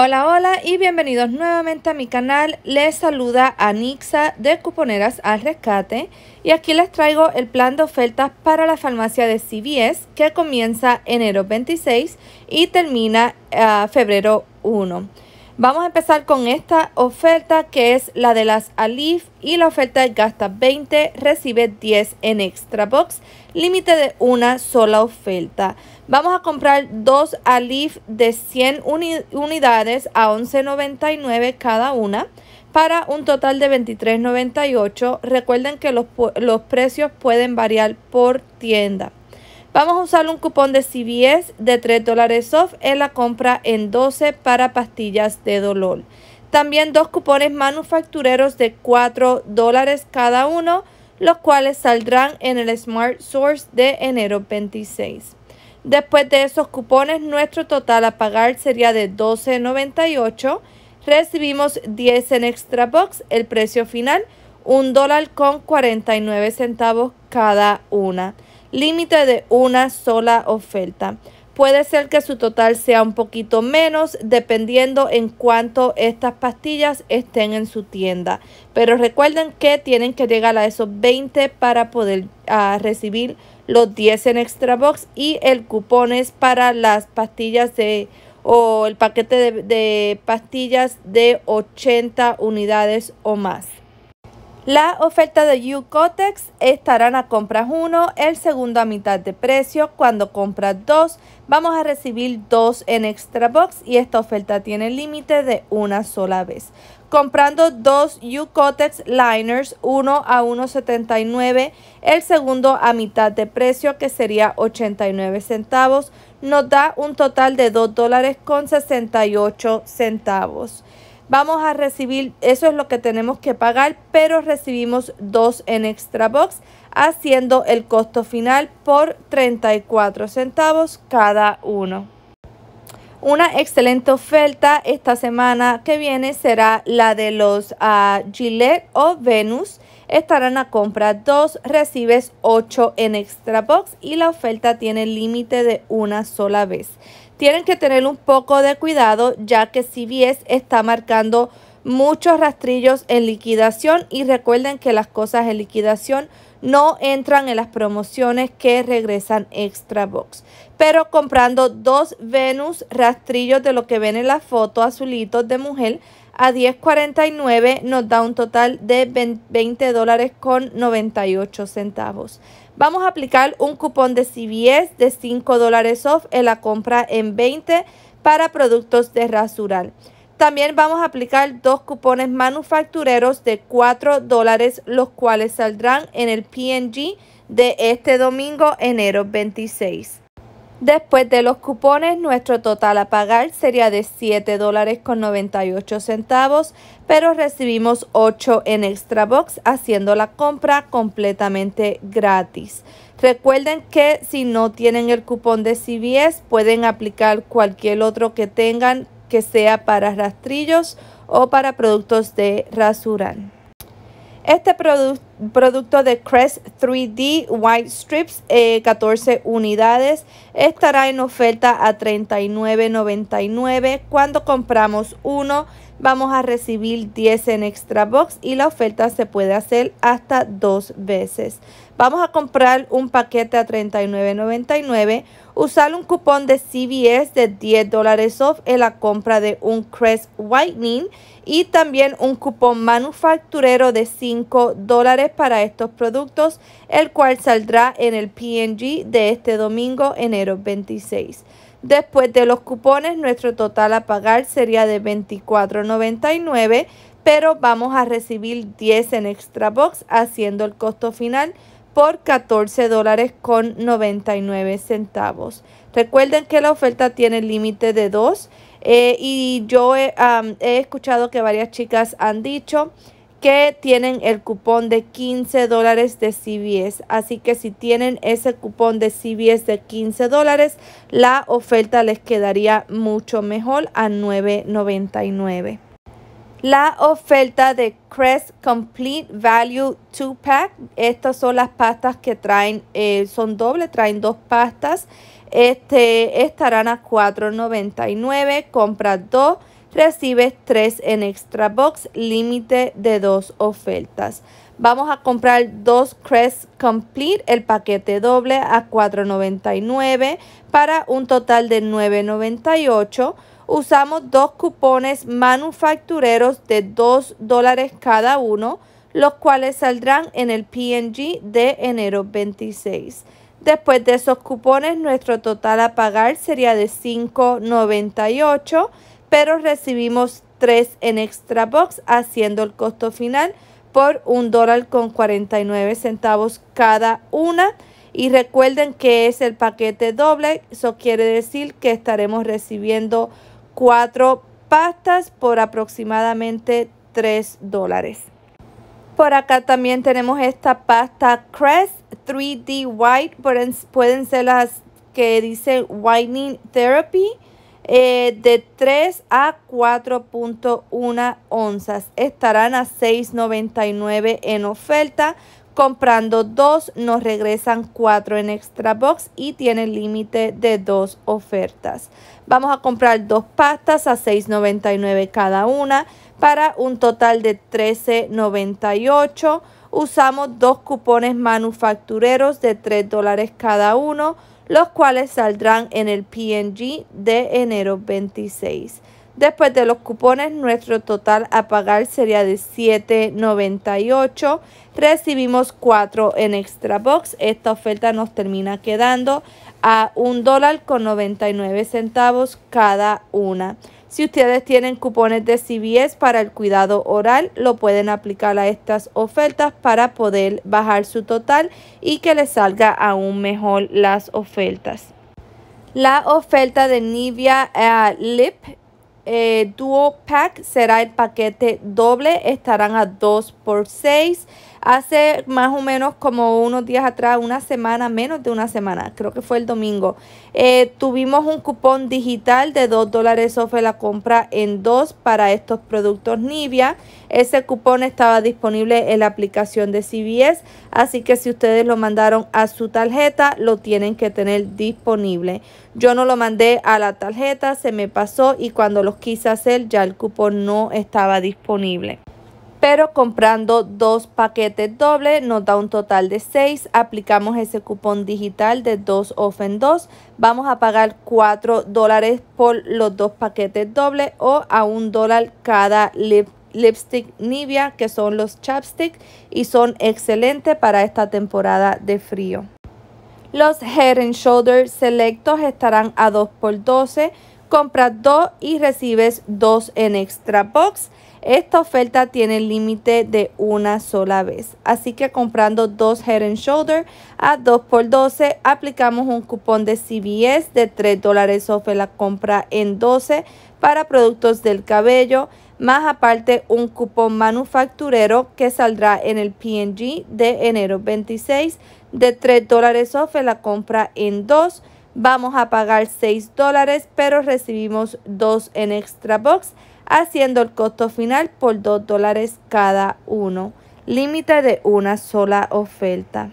Hola, hola y bienvenidos nuevamente a mi canal. Les saluda Anixa de Cuponeras al Rescate y aquí les traigo el plan de ofertas para la farmacia de CVS que comienza enero 26 y termina eh, febrero 1. Vamos a empezar con esta oferta que es la de las Alif y la oferta gasta 20, recibe 10 en extra box, límite de una sola oferta. Vamos a comprar dos Alif de 100 unidades a 11.99 cada una para un total de 23.98. Recuerden que los, precios pueden variar por tienda. Vamos a usar un cupón de CBS de 3 dólares off en la compra en 12 para pastillas de dolor. También dos cupones manufactureros de 4 dólares cada uno, los cuales saldrán en el Smart Source de enero 26. Después de esos cupones, nuestro total a pagar sería de $12.98. Recibimos 10 en Extra Box, el precio final un dólar con 49 centavos cada una. Límite de una sola oferta. Puede ser que su total sea un poquito menos dependiendo en cuánto estas pastillas estén en su tienda. Pero recuerden que tienen que llegar a esos 20 para poder ah, recibir los 10 en extra box y el cupón es para las pastillas de o el paquete de, de pastillas de 80 unidades o más. La oferta de UCOTEX estarán a compras 1, el segundo a mitad de precio. Cuando compras 2, vamos a recibir 2 en extra box y esta oferta tiene límite de una sola vez. Comprando 2 UCOTEX liners, 1 a 1.79, el segundo a mitad de precio que sería 89 centavos, nos da un total de 2 dólares con 68 centavos vamos a recibir, eso es lo que tenemos que pagar, pero recibimos dos en extra box, haciendo el costo final por 34 centavos cada uno. Una excelente oferta esta semana que viene será la de los gilet ah, Gillette o Venus. Estarán a compra 2, recibes 8 en extra box y la oferta tiene límite de una sola vez tienen que tener un poco de cuidado ya que CBS está marcando muchos rastrillos en liquidación y recuerden que las cosas en liquidación no entran en las promociones que regresan extra box. Pero comprando dos Venus rastrillos de lo que ven en la foto azulitos de mujer a 10.49 nos da un total de 20 dólares con 98 centavos. Vamos a aplicar un cupón de CVS de 5 dólares off en la compra en 20 para productos de rasural. También vamos a aplicar dos cupones manufactureros de 4 dólares, los cuales saldrán en el PNG de este domingo, enero 26. Después de los cupones, nuestro total a pagar sería de $7.98, pero recibimos 8 en Extra Box haciendo la compra completamente gratis. Recuerden que si no tienen el cupón de CBS, pueden aplicar cualquier otro que tengan que sea para rastrillos o para productos de rasurán. Este producto de Crest 3D White Strips, 14 eh, unidades, estará en oferta a $39.99. Cuando compramos uno, vamos a recibir 10 en extra box y la oferta se puede hacer hasta dos veces. Vamos a comprar un paquete a $39.99. Usar un cupón de CVS de 10 dólares off en la compra de un Crest Whitening. Y también un cupón manufacturero de 5 dólares para estos productos, el cual saldrá en el PNG de este domingo, enero 26. Después de los cupones, nuestro total a pagar sería de $24.99, pero vamos a recibir 10 en extra box, haciendo el costo final por 14 dólares con 99 centavos. Recuerden que la oferta tiene límite de 2 eh, y yo he, escuchado que varias chicas han dicho que tienen el cupón de 15 dólares de CBS. Así que si tienen ese cupón de CBS de 15 dólares, la oferta les quedaría mucho mejor a 9.99. La oferta de Crest Complete Value 2-Pack. Estas son las pastas que traen, eh, son dobles, traen dos pastas. Este, estarán a $4.99. Compra dos, recibes tres en extra box. Límite de dos ofertas. Vamos a comprar dos Crest Complete, el paquete doble a $4.99 para un total de $9.98 usamos dos cupones manufactureros de 2 dólares cada uno, los cuales saldrán en el PNG de enero 26. Después de esos cupones, nuestro total a pagar sería de 5.98, pero recibimos 3 en extra box, haciendo el costo final por un dólar con 49 centavos cada una. Y recuerden que es el paquete doble, eso quiere decir que estaremos recibiendo cuatro pastas por aproximadamente 3 dólares. Por acá también tenemos esta pasta Crest 3D White, pueden ser las que dicen Whitening Therapy, eh, de 3 a 4.1 onzas. Estarán a 6.99 en oferta. Comprando dos nos regresan 4 en extra box y tienen límite de dos ofertas. Vamos a comprar dos pastas a $6.99 cada una para un total de $13.98. Usamos dos cupones manufactureros de $3 dólares cada uno, los cuales saldrán en el PNG de enero 26. Después de los cupones, nuestro total a pagar sería de $7.98. Recibimos 4 en Extra Box. Esta oferta nos termina quedando a un dólar con 99 centavos cada una. Si ustedes tienen cupones de CBS para el cuidado oral, lo pueden aplicar a estas ofertas para poder bajar su total y que les salga aún mejor las ofertas. La oferta de Nivea eh, Lip eh, Duo Pack será el paquete doble, estarán a 2 por 6 Hace más o menos como unos días atrás, una semana, menos de una semana, creo que fue el domingo, eh, tuvimos un cupón digital de 2 dólares off la compra en 2 para estos productos Nivea. Ese cupón estaba disponible en la aplicación de CBS, así que si ustedes lo mandaron a su tarjeta, lo tienen que tener disponible. Yo no lo mandé a la tarjeta, se me pasó y cuando los quise hacer ya el cupón no estaba disponible pero comprando dos paquetes doble nos da un total de 6. Aplicamos ese cupón digital de 2 Ofen 2. Vamos a pagar 4 dólares por los dos paquetes doble o a un dólar cada lipstick Nivea, que son los chapstick y son excelentes para esta temporada de frío. Los Head and Shoulders selectos estarán a 2 por 12 compras dos y recibes dos en extra box. Esta oferta tiene límite de una sola vez. Así que comprando dos Head and Shoulder a 2 por 12 aplicamos un cupón de CBS de 3 dólares en la compra en 12 para productos del cabello, más aparte un cupón manufacturero que saldrá en el PNG de enero 26 de 3 dólares off la compra en 2 vamos a pagar 6 dólares, pero recibimos 2 en extra box, haciendo el costo final por 2 dólares cada uno. Límite de una sola oferta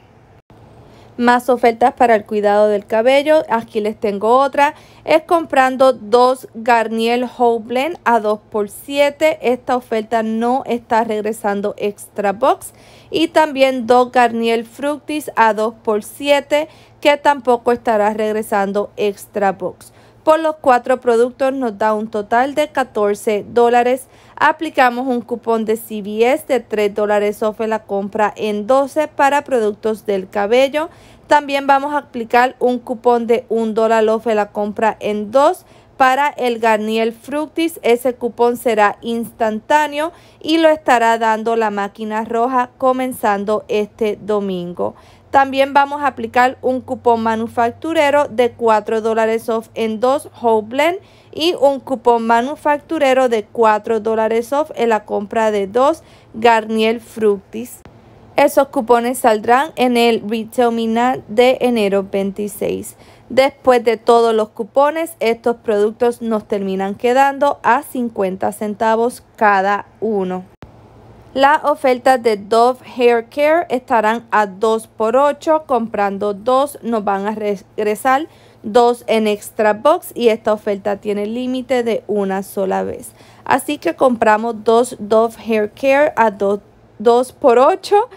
más ofertas para el cuidado del cabello. Aquí les tengo otra. Es comprando dos Garnier Home Blend a 2x7. Esta oferta no está regresando extra box. Y también dos Garnier Fructis a 2x7 que tampoco estará regresando extra box por los cuatro productos nos da un total de 14 dólares. Aplicamos un cupón de CBS de 3 dólares off en la compra en 12 para productos del cabello. También vamos a aplicar un cupón de 1 dólar off en la compra en 2 para el Garnier Fructis. Ese cupón será instantáneo y lo estará dando la máquina roja comenzando este domingo. También vamos a aplicar un cupón manufacturero de 4 dólares off en dos Hope blend y un cupón manufacturero de 4 dólares off en la compra de dos Garnier Fructis. Esos cupones saldrán en el Retail de enero 26. Después de todos los cupones, estos productos nos terminan quedando a 50 centavos cada uno. Las ofertas de Dove Hair Care estarán a 2 x 8 comprando 2 nos van a regresar 2 en extra box y esta oferta tiene límite de una sola vez. Así que compramos 2 Dove Hair Care a 2, x 8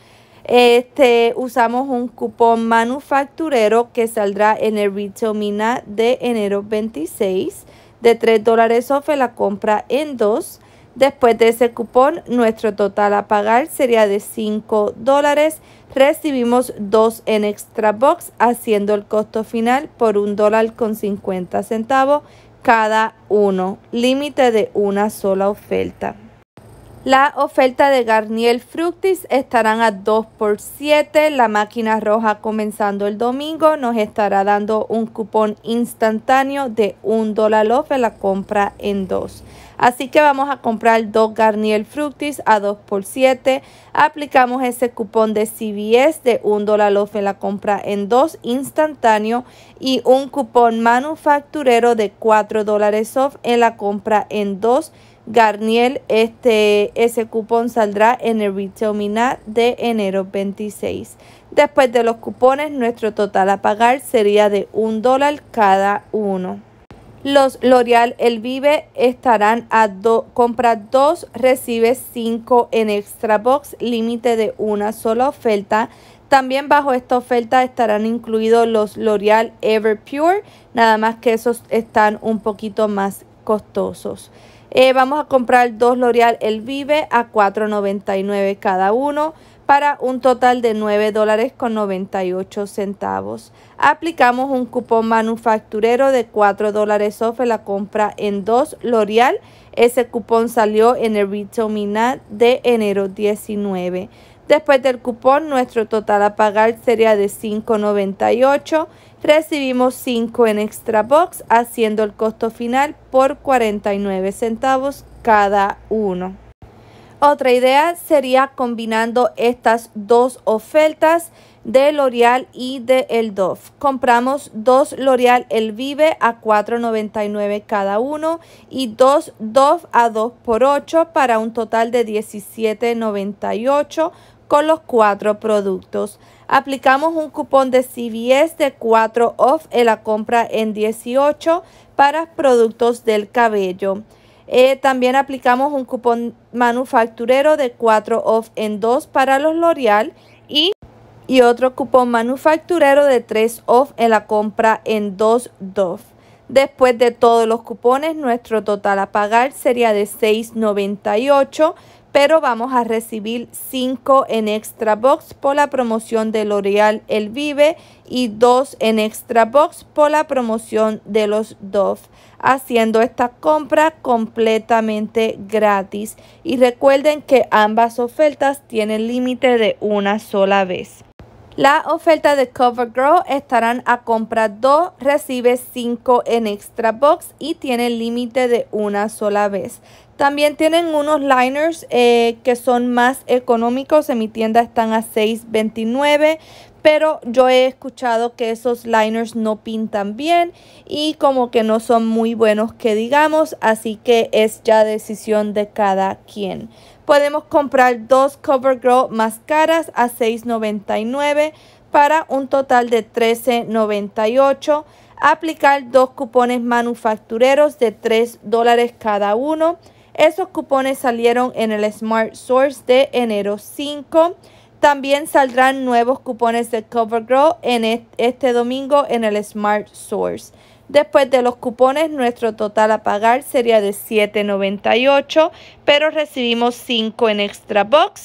usamos un cupón manufacturero que saldrá en el Mina de enero 26 de 3 dólares off la compra en 2. Después de ese cupón, nuestro total a pagar sería de 5 dólares. Recibimos 2 en extra box, haciendo el costo final por 1 dólar con 50 centavos cada uno, límite de una sola oferta. La oferta de Garnier Fructis estarán a 2 por 7 La máquina roja comenzando el domingo nos estará dando un cupón instantáneo de un dólar off de la compra en dos. Así que vamos a comprar dos Garnier Fructis a 2 por 7. Aplicamos ese cupón de CVS de 1 dólar off en la compra en 2 instantáneo y un cupón manufacturero de 4 dólares off en la compra en 2 Garnier. Este, ese cupón saldrá en el Retail de enero 26. Después de los cupones, nuestro total a pagar sería de 1 dólar cada uno. Los L'Oreal El Vive estarán a dos, compra 2, recibe 5 en Extra Box, límite de una sola oferta. También bajo esta oferta estarán incluidos los L'Oreal Ever Pure, nada más que esos están un poquito más costosos. Eh, vamos a comprar dos L'Oreal El Vive a $4.99 cada uno para un total de $9.98. dólares Aplicamos un cupón manufacturero de 4 dólares off la compra en 2 L'Oreal. Ese cupón salió en el Retail de enero 19. Después del cupón, nuestro total a pagar sería de 5.98. Recibimos 5 en extra box, haciendo el costo final por 49 centavos cada uno. Otra idea sería combinando estas dos ofertas de L'Oreal y de El Dove. Compramos dos L'Oreal El Vive a $4.99 cada uno y dos Dove a 2 x 8 para un total de $17.98 con los cuatro productos. Aplicamos un cupón de CVS de 4 off en la compra en 18 para productos del cabello. Eh, también aplicamos un cupón manufacturero de 4 off en 2 para los L'Oreal y, y, otro cupón manufacturero de 3 off en la compra en 2 Dove. Después de todos los cupones, nuestro total a pagar sería de 6.98, pero vamos a recibir 5 en Extra Box por la promoción de L'Oreal El Vive y 2 en Extra Box por la promoción de los Dove haciendo esta compra completamente gratis. Y recuerden que ambas ofertas tienen límite de una sola vez. La oferta de CoverGirl estarán a compra 2, recibe 5 en extra box y tiene límite de una sola vez. También tienen unos liners eh, que son más económicos. En mi tienda están a $6.29 pero yo he escuchado que esos liners no pintan bien y como que no son muy buenos que digamos, así que es ya decisión de cada quien. Podemos comprar dos CoverGirl más caras a $6.99 para un total de $13.98. Aplicar dos cupones manufactureros de $3 dólares cada uno. Esos cupones salieron en el Smart Source de enero 5 también saldrán nuevos cupones de CoverGirl en este domingo en el Smart Source. Después de los cupones, nuestro total a pagar sería de $7.98, pero recibimos 5 en extra box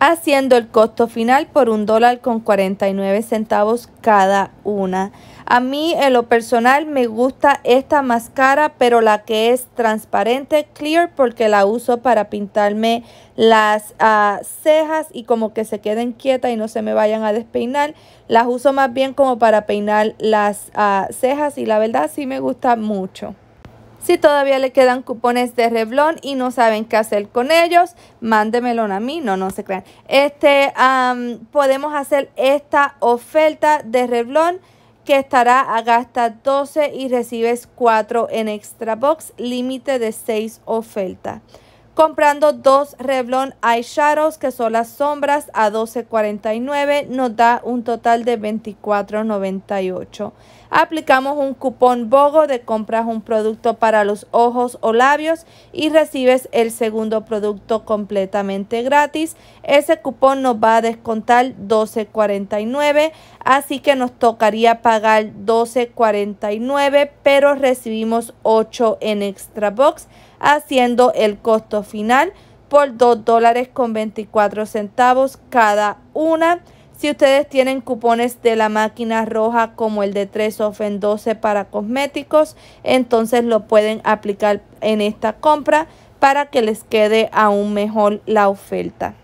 haciendo el costo final por un dólar con 49 centavos cada una. A mí en lo personal me gusta esta máscara, pero la que es transparente, clear, porque la uso para pintarme las ah, cejas y como que se queden quietas y no se me vayan a despeinar. Las uso más bien como para peinar las ah, cejas y la verdad sí me gusta mucho. Si todavía le quedan cupones de reblón y no saben qué hacer con ellos, mándemelo a mí. No, no se crean. Este, podemos hacer esta oferta de Reblon que estará a gasta 12 y recibes 4 en extra box, límite de 6 ofertas. Comprando dos Revlon Eyeshadows, que son las sombras, a $12.49 nos da un total de $24.98. Aplicamos un cupón BOGO de compras un producto para los ojos o labios y recibes el segundo producto completamente gratis. Ese cupón nos va a descontar $12.49, así que nos tocaría pagar $12.49, pero recibimos 8 en Extra Box haciendo el costo final por 2 dólares con 24 centavos cada una. Si ustedes tienen cupones de la máquina roja como el de 3 of en 12 para cosméticos, entonces lo pueden aplicar en esta compra para que les quede aún mejor la oferta.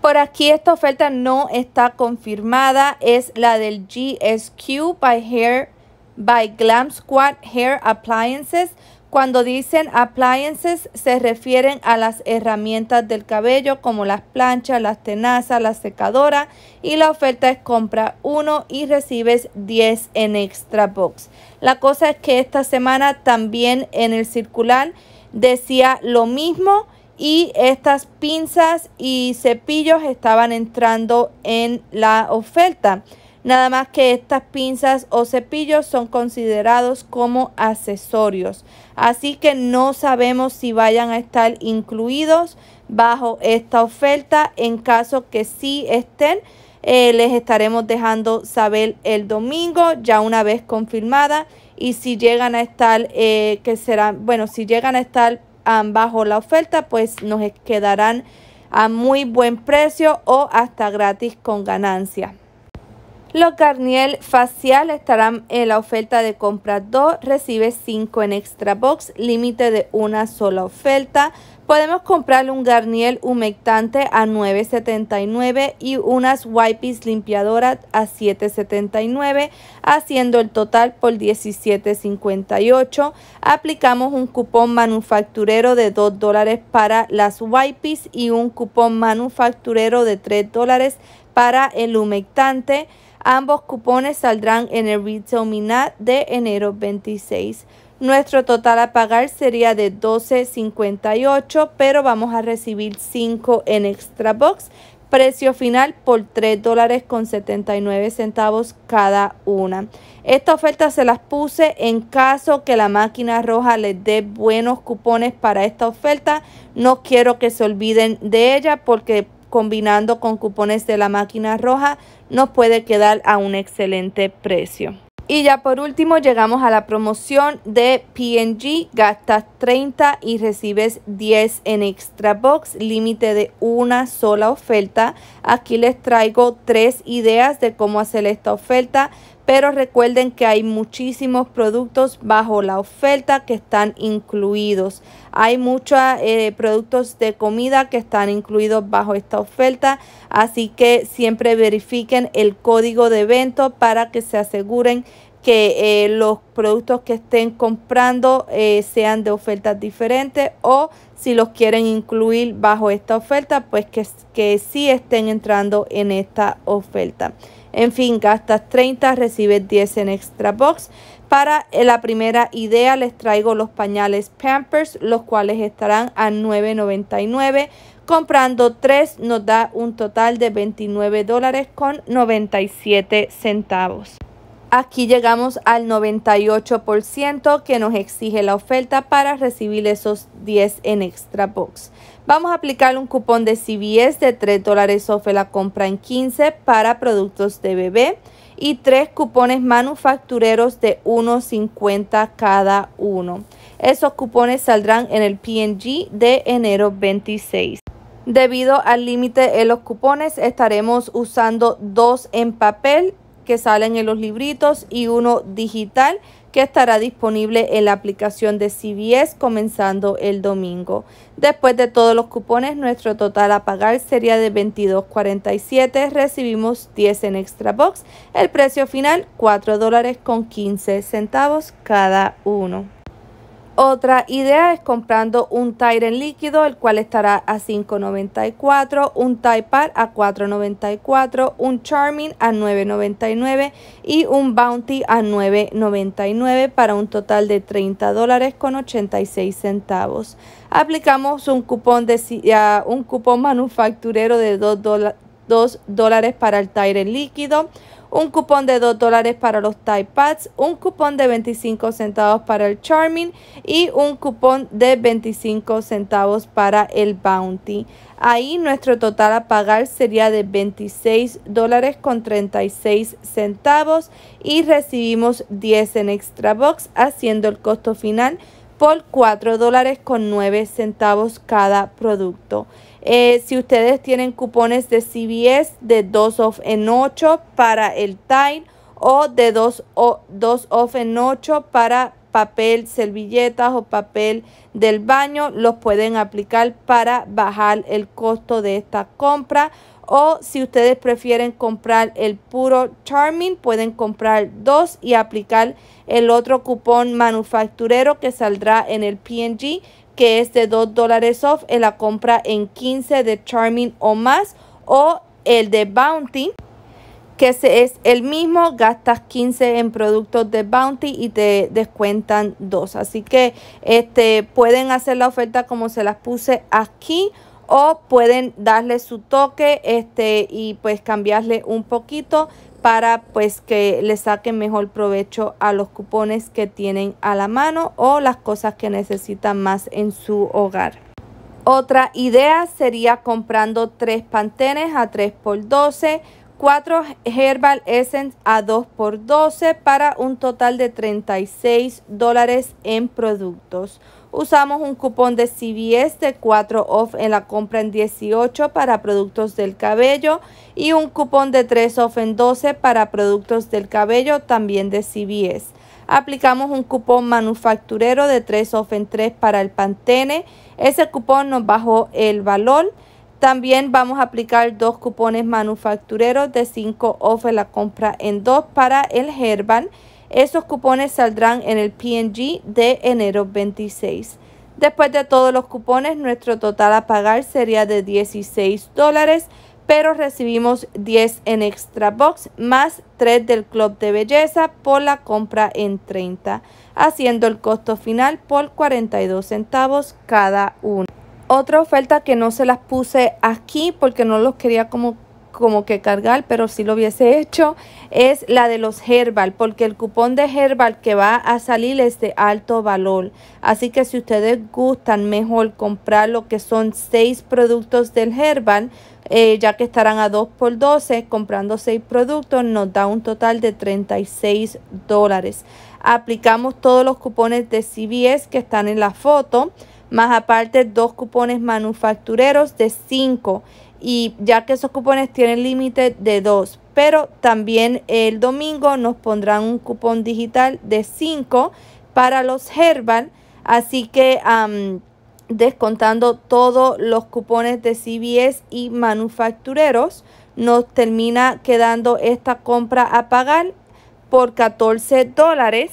Por aquí esta oferta no está confirmada, es la del GSQ by Hair by Glam Squad Hair Appliances cuando dicen appliances se refieren a las herramientas del cabello como las planchas, las tenazas, la secadora y la oferta es compra uno y recibes 10 en extra box. La cosa es que esta semana también en el circular decía lo mismo y estas pinzas y cepillos estaban entrando en la oferta. Nada más que estas pinzas o cepillos son considerados como accesorios. Así que no sabemos si vayan a estar incluidos bajo esta oferta. En caso que sí estén, eh, les estaremos dejando saber el domingo, ya una vez confirmada. Y si llegan a estar, eh, que serán, bueno, si llegan a estar bajo la oferta, pues nos quedarán a muy buen precio o hasta gratis con ganancia. Los Garnier facial estarán en la oferta de compra 2, recibe 5 en extra box, límite de una sola oferta. Podemos comprar un Garniel humectante a $9.79 y unas wipes limpiadoras a $7.79, haciendo el total por $17.58. Aplicamos un cupón manufacturero de $2 para las wipes y un cupón manufacturero de $3 para el humectante. Ambos cupones saldrán en el retail minat de enero 26. Nuestro total a pagar sería de 12.58, pero vamos a recibir 5 en extra box. Precio final por $3.79 dólares con centavos cada una. Esta oferta se las puse en caso que la máquina roja les dé buenos cupones para esta oferta. No quiero que se olviden de ella porque combinando con cupones de la máquina roja nos puede quedar a un excelente precio. Y ya por último llegamos a la promoción de PNG, gastas 30 y recibes 10 en extra box, límite de una sola oferta. Aquí les traigo tres ideas de cómo hacer esta oferta pero recuerden que hay muchísimos productos bajo la oferta que están incluidos. Hay muchos eh, productos de comida que están incluidos bajo esta oferta, así que siempre verifiquen el código de evento para que se aseguren que eh, los productos que estén comprando eh, sean de ofertas diferentes o si los quieren incluir bajo esta oferta, pues que, que sí estén entrando en esta oferta. En fin, gastas 30, recibes 10 en extra box. Para eh, la primera idea les traigo los pañales Pampers, los cuales estarán a $9.99. Comprando 3 nos da un total de $29.97. Aquí llegamos al 98% que nos exige la oferta para recibir esos 10 en extra box. Vamos a aplicar un cupón de CBS de 3 dólares off la compra en 15 para productos de bebé y 3 cupones manufactureros de 1.50 cada uno. Esos cupones saldrán en el PNG de enero 26. Debido al límite en los cupones, estaremos usando dos en papel que salen en los libritos y uno digital que estará disponible en la aplicación de CBS comenzando el domingo. Después de todos los cupones, nuestro total a pagar sería de $22.47, recibimos 10 en Extra Box, el precio final $4.15 cada uno. Otra idea es comprando un tire en líquido, el cual estará a $5.94, un Type Pad a $4.94, un Charming a $9.99 y un Bounty a $9.99 para un total de $30 con 86 centavos. Aplicamos un cupón, de, un cupón manufacturero de $2, dólares para el tire en líquido, un cupón de 2 dólares para los tie Pads, un cupón de 25 centavos para el Charming y un cupón de 25 centavos para el Bounty. Ahí nuestro total a pagar sería de 26 dólares con 36 centavos y recibimos 10 en extra box haciendo el costo final por 4 dólares con 9 centavos cada producto. Eh, si ustedes tienen cupones de CBS de 2 off en 8 para el Tide o de 2 off en 8 para papel, servilletas o papel del baño, los pueden aplicar para bajar el costo de esta compra. O si ustedes prefieren comprar el puro Charming, pueden comprar dos y aplicar el otro cupón manufacturero que saldrá en el PNG que es de 2 dólares off en la compra en 15 de Charming o más o el de Bounty que es el mismo, gastas 15 en productos de Bounty y te descuentan 2. Así que este, pueden hacer la oferta como se las puse aquí o pueden darle su toque este, y pues cambiarle un poquito para pues que le saquen mejor provecho a los cupones que tienen a la mano o las cosas que necesitan más en su hogar. Otra idea sería comprando tres pantenes a 3 x 12 4 Herbal Essence a 2 x 12 para un total de 36 dólares en productos. Usamos un cupón de CBS de 4 off en la compra en 18 para productos del cabello y un cupón de 3 off en 12 para productos del cabello también de CBS. Aplicamos un cupón manufacturero de 3 off en 3 para el Pantene. Ese cupón nos bajó el valor. También vamos a aplicar dos cupones manufactureros de 5 off en la compra en 2 para el Herban. Esos cupones saldrán en el PNG de enero 26. Después de todos los cupones, nuestro total a pagar sería de 16 dólares, pero recibimos 10 en Extra Box más 3 del Club de Belleza por la compra en 30, haciendo el costo final por 42 centavos cada uno. Otra oferta que no se las puse aquí porque no los quería como como que cargar, pero si lo hubiese hecho, es la de los Herbal, porque el cupón de Herbal que va a salir es de alto valor. Así que si ustedes gustan, mejor comprar lo que son seis productos del Herbal, eh, ya que estarán a 2 por 12, comprando seis productos nos da un total de 36 dólares. Aplicamos todos los cupones de CBS que están en la foto, más aparte dos cupones manufactureros de 5 y ya que esos cupones tienen límite de 2, pero también el domingo nos pondrán un cupón digital de 5 para los Herbal, así que descontando todos los cupones de CBS y manufactureros, nos termina quedando esta compra a pagar por 14 dólares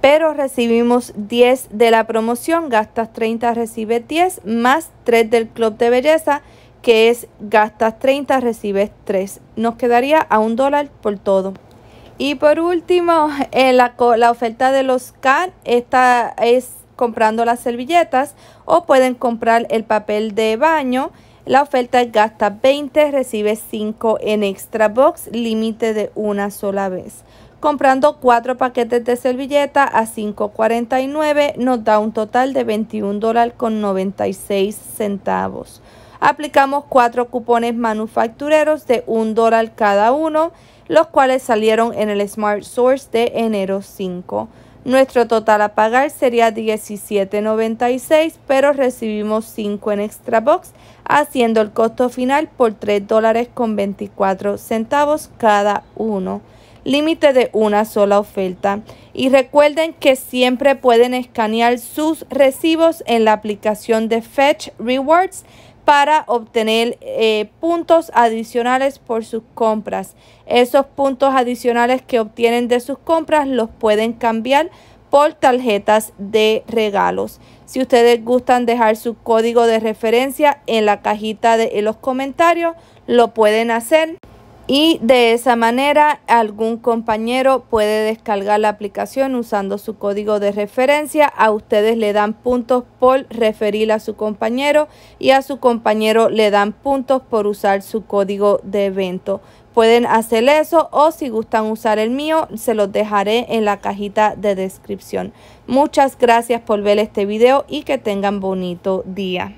pero recibimos 10 de la promoción, gastas 30, recibes 10, más 3 del club de belleza que es gastas 30, recibes 3. Nos quedaría a un dólar por todo. Y por último, la, oferta de los CAN, esta es comprando las servilletas o pueden comprar el papel de baño. La oferta es gasta 20, recibe 5 en extra box, límite de una sola vez. Comprando 4 paquetes de servilleta a 5.49 nos da un total de 21 dólares con 96 centavos aplicamos cuatro cupones manufactureros de un dólar cada uno, los cuales salieron en el Smart Source de enero 5. Nuestro total a pagar sería $17.96, pero recibimos 5 en extra box, haciendo el costo final por $3.24 dólares centavos cada uno. Límite de una sola oferta. Y recuerden que siempre pueden escanear sus recibos en la aplicación de Fetch Rewards para obtener eh, puntos adicionales por sus compras. Esos puntos adicionales que obtienen de sus compras los pueden cambiar por tarjetas de regalos. Si ustedes gustan dejar su código de referencia en la cajita de los comentarios, lo pueden hacer y de esa manera algún compañero puede descargar la aplicación usando su código de referencia. A ustedes le dan puntos por referir a su compañero y a su compañero le dan puntos por usar su código de evento. Pueden hacer eso o si gustan usar el mío, se los dejaré en la cajita de descripción. Muchas gracias por ver este video y que tengan bonito día.